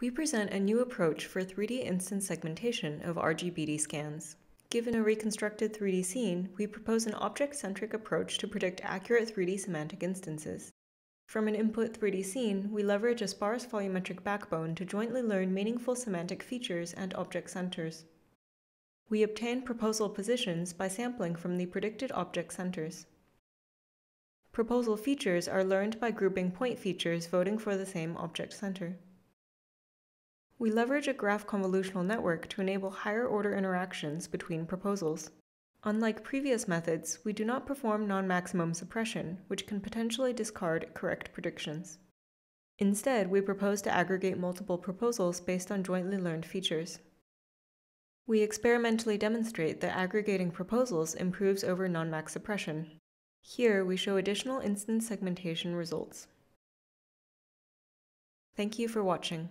we present a new approach for 3D instance segmentation of RGBD scans. Given a reconstructed 3D scene, we propose an object-centric approach to predict accurate 3D semantic instances. From an input 3D scene, we leverage a sparse volumetric backbone to jointly learn meaningful semantic features and object centers. We obtain proposal positions by sampling from the predicted object centers. Proposal features are learned by grouping point features voting for the same object center we leverage a graph convolutional network to enable higher order interactions between proposals. Unlike previous methods, we do not perform non-maximum suppression, which can potentially discard correct predictions. Instead, we propose to aggregate multiple proposals based on jointly learned features. We experimentally demonstrate that aggregating proposals improves over non-max suppression. Here, we show additional instance segmentation results. Thank you for watching.